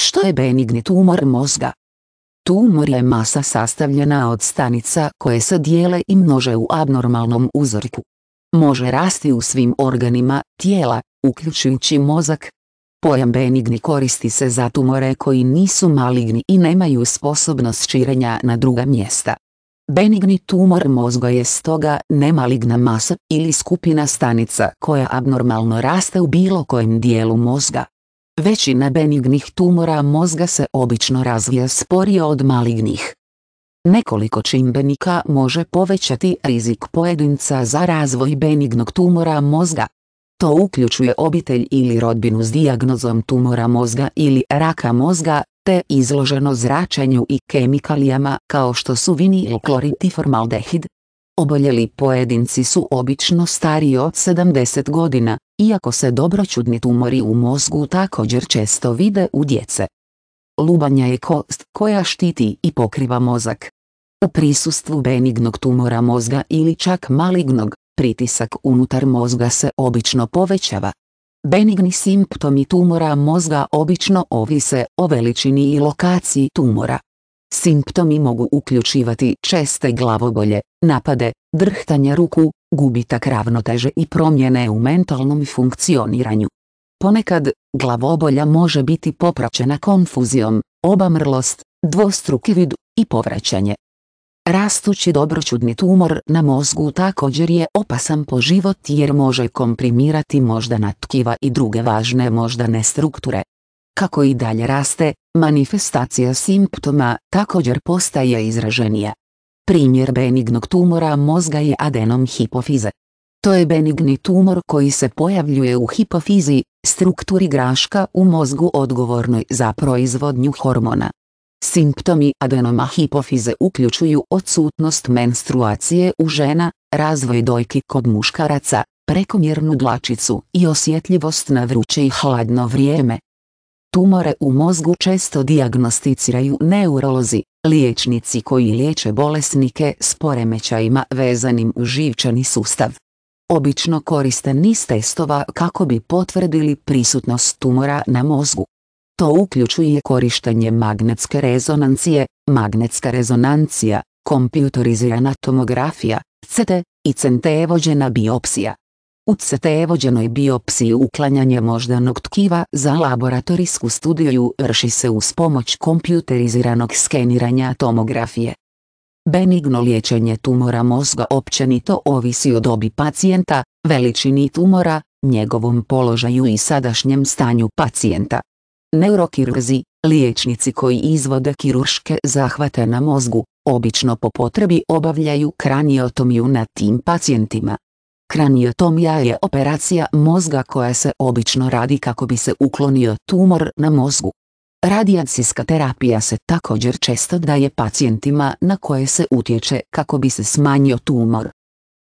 Što je benigni tumor mozga? Tumor je masa sastavljena od stanica koje se dijele i množe u abnormalnom uzorku. Može rasti u svim organima tijela, uključujući mozak. Pojam benigni koristi se za tumore koji nisu maligni i nemaju sposobnost širenja na druga mjesta. Benigni tumor mozga je stoga nemaligna masa ili skupina stanica koja abnormalno raste u bilo kojem dijelu mozga. Većina benignih tumora mozga se obično razvija sporije od malignih. Nekoliko čimbenika može povećati rizik pojedinca za razvoj benignog tumora mozga. To uključuje obitelj ili rodbinu s dijagnozom tumora mozga ili raka mozga, te izloženo zračenju i kemikalijama kao što su vinil klorid i formaldehid, Oboljeli pojedinci su obično stariji od 70 godina, iako se dobroćudni tumori u mozgu također često vide u djece. Lubanja je kost koja štiti i pokriva mozak. U prisustvu benignog tumora mozga ili čak malignog, pritisak unutar mozga se obično povećava. Benigni simptomi tumora mozga obično ovise o veličini i lokaciji tumora. Simptomi mogu uključivati česte glavobolje, napade, drhtanje ruku, gubitak ravnoteže i promjene u mentalnom funkcioniranju. Ponekad, glavobolja može biti popraćena konfuzijom, obamrlost, dvostruki vid i povraćanje. Rastući dobroćudni tumor na mozgu također je opasan po život jer može komprimirati moždana tkiva i druge važne moždane strukture, kako i dalje raste, manifestacija simptoma također postaje izraženija. Primjer benignog tumora mozga je adenom hipofize. To je benigni tumor koji se pojavljuje u hipofizi, strukturi graška u mozgu odgovornoj za proizvodnju hormona. Simptomi adenoma hipofize uključuju odsutnost menstruacije u žena, razvoj dojki kod muškaraca, prekomjernu dlačicu i osjetljivost na vruće i hladno vrijeme. Tumore u mozgu često dijagnosticiraju neurolozi, liječnici koji liječe bolesnike s poremećajima vezanim u živčani sustav. Obično koriste niz testova kako bi potvrdili prisutnost tumora na mozgu. To uključuje korištenje magnetske rezonancije, magnetska rezonancija, kompjutorizirana tomografija, CT i CT vođena biopsija. U je vođenoj biopsiji uklanjanje moždanog tkiva za laboratorijsku studiju vrši se uz pomoć kompjuteriziranog skeniranja tomografije. Benigno liječenje tumora mozga općenito ovisi o dobi pacijenta, veličini tumora, njegovom položaju i sadašnjem stanju pacijenta. Neurokirurzi, liječnici koji izvode kirurške zahvate na mozgu, obično po potrebi obavljaju kraniotomiju na tim pacijentima. Kraniotomija je operacija mozga koja se obično radi kako bi se uklonio tumor na mozgu. Radijacijska terapija se također često daje pacijentima na koje se utječe kako bi se smanjio tumor.